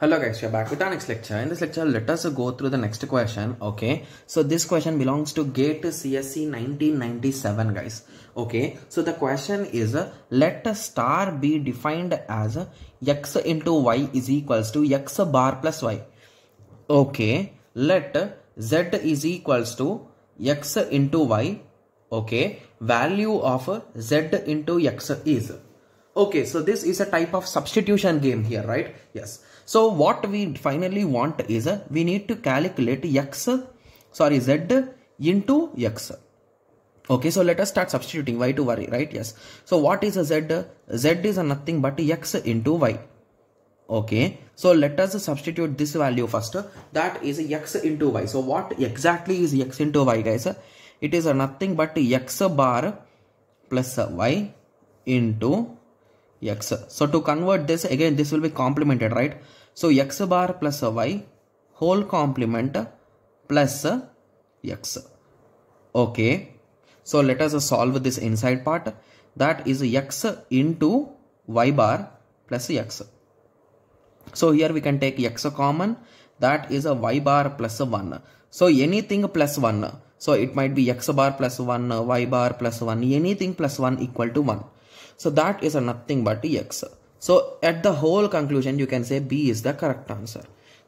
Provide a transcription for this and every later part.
Hello guys, we are back with our next lecture. In this lecture, let us go through the next question. Okay, so this question belongs to GATE CSC 1997 guys. Okay, so the question is let a star be defined as x into y is equals to x bar plus y. Okay, let z is equals to x into y. Okay, value of z into x is Okay, so this is a type of substitution game here, right? Yes. So what we finally want is uh, we need to calculate x, sorry, z into x. Okay, so let us start substituting y to y, right? Yes. So what is a z? Z is a nothing but x into y. Okay, so let us substitute this value first. That is x into y. So what exactly is x into y, guys? It is a nothing but x bar plus y into x. So to convert this again this will be complemented right. So x bar plus y whole complement plus x. Okay. So let us solve this inside part that is x into y bar plus x. So here we can take x common that is a y bar plus 1. So anything plus 1. So it might be x bar plus 1, y bar plus 1, anything plus 1 equal to 1. So that is nothing but x. So at the whole conclusion, you can say B is the correct answer.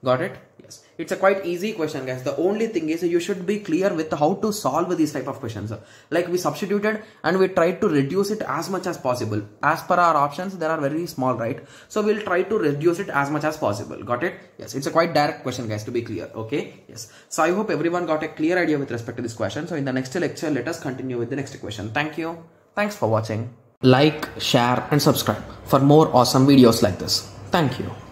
Got it? Yes. It's a quite easy question, guys. The only thing is you should be clear with how to solve these type of questions. Like we substituted and we tried to reduce it as much as possible. As per our options, there are very small, right? So we'll try to reduce it as much as possible. Got it? Yes. It's a quite direct question, guys, to be clear. Okay? Yes. So I hope everyone got a clear idea with respect to this question. So in the next lecture, let us continue with the next question. Thank you. Thanks for watching. Like, share and subscribe for more awesome videos like this. Thank you.